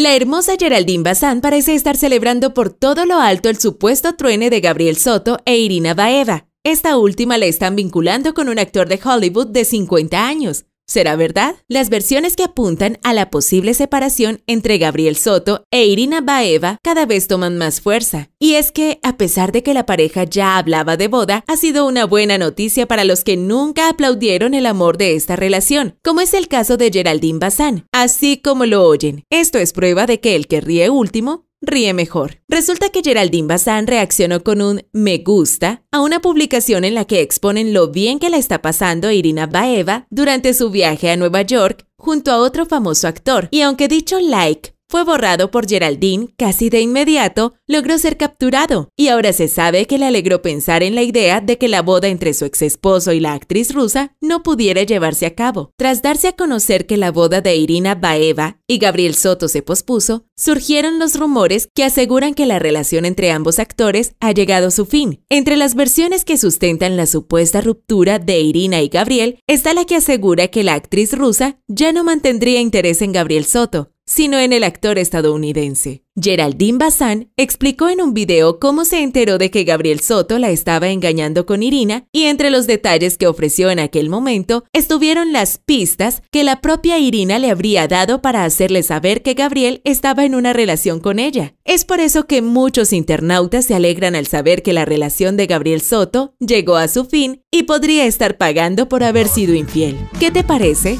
La hermosa Geraldine Bazán parece estar celebrando por todo lo alto el supuesto truene de Gabriel Soto e Irina Baeva. Esta última la están vinculando con un actor de Hollywood de 50 años. ¿Será verdad? Las versiones que apuntan a la posible separación entre Gabriel Soto e Irina Baeva cada vez toman más fuerza. Y es que, a pesar de que la pareja ya hablaba de boda, ha sido una buena noticia para los que nunca aplaudieron el amor de esta relación, como es el caso de Geraldine Bazán. Así como lo oyen, esto es prueba de que el que ríe último ríe mejor. Resulta que Geraldine Bazán reaccionó con un me gusta a una publicación en la que exponen lo bien que la está pasando Irina Baeva durante su viaje a Nueva York junto a otro famoso actor. Y aunque dicho like fue borrado por Geraldine casi de inmediato, logró ser capturado y ahora se sabe que le alegró pensar en la idea de que la boda entre su ex esposo y la actriz rusa no pudiera llevarse a cabo. Tras darse a conocer que la boda de Irina Baeva y Gabriel Soto se pospuso, surgieron los rumores que aseguran que la relación entre ambos actores ha llegado a su fin. Entre las versiones que sustentan la supuesta ruptura de Irina y Gabriel está la que asegura que la actriz rusa ya no mantendría interés en Gabriel Soto, sino en el actor estadounidense. Geraldine Bazán explicó en un video cómo se enteró de que Gabriel Soto la estaba engañando con Irina y entre los detalles que ofreció en aquel momento estuvieron las pistas que la propia Irina le habría dado para hacerle saber que Gabriel estaba en una relación con ella. Es por eso que muchos internautas se alegran al saber que la relación de Gabriel Soto llegó a su fin y podría estar pagando por haber sido infiel. ¿Qué te parece?